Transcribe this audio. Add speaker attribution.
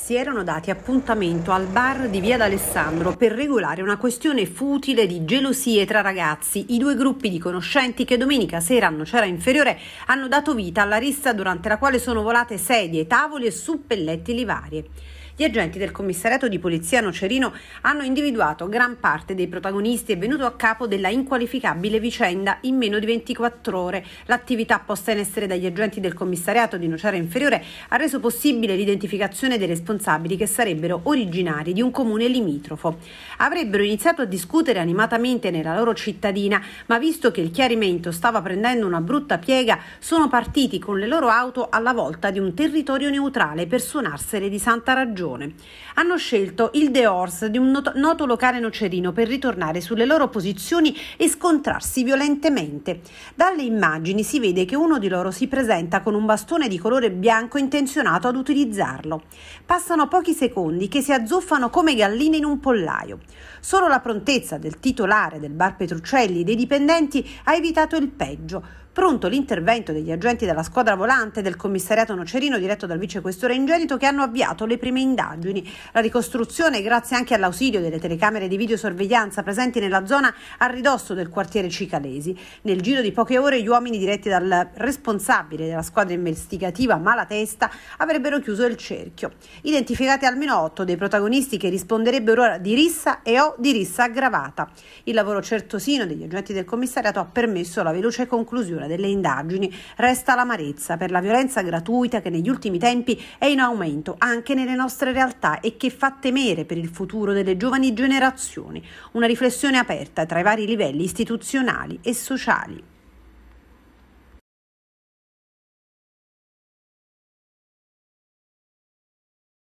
Speaker 1: si erano dati appuntamento al bar di Via d'Alessandro per regolare una questione futile di gelosie tra ragazzi. I due gruppi di conoscenti che domenica sera a Nocera Inferiore hanno dato vita alla rissa durante la quale sono volate sedie, tavoli e suppellettili varie. Gli agenti del commissariato di polizia Nocerino hanno individuato gran parte dei protagonisti e venuto a capo della inqualificabile vicenda in meno di 24 ore. L'attività posta in essere dagli agenti del commissariato di Nocera Inferiore ha reso possibile l'identificazione dei responsabili che sarebbero originari di un comune limitrofo. Avrebbero iniziato a discutere animatamente nella loro cittadina, ma visto che il chiarimento stava prendendo una brutta piega, sono partiti con le loro auto alla volta di un territorio neutrale per suonarsene di santa ragione stagione. Hanno scelto il The Horse di un noto, noto locale nocerino per ritornare sulle loro posizioni e scontrarsi violentemente. Dalle immagini si vede che uno di loro si presenta con un bastone di colore bianco intenzionato ad utilizzarlo. Passano pochi secondi che si azzuffano come galline in un pollaio. Solo la prontezza del titolare del bar Petruccelli e dei dipendenti ha evitato il peggio. Pronto l'intervento degli agenti della squadra volante del commissariato nocerino diretto dal vicequestore Ingelito che hanno avviato le prime indagini. La ricostruzione, grazie anche all'ausilio delle telecamere di videosorveglianza presenti nella zona a ridosso del quartiere Cicalesi. Nel giro di poche ore gli uomini diretti dal responsabile della squadra investigativa Malatesta avrebbero chiuso il cerchio. Identificati almeno otto dei protagonisti che risponderebbero ora di rissa e o di rissa aggravata. Il lavoro certosino degli agenti del commissariato ha permesso la veloce conclusione delle indagini resta l'amarezza per la violenza gratuita che negli ultimi tempi è in aumento anche nelle nostre realtà e che fa temere per il futuro delle giovani generazioni. Una riflessione aperta tra i vari livelli istituzionali e sociali.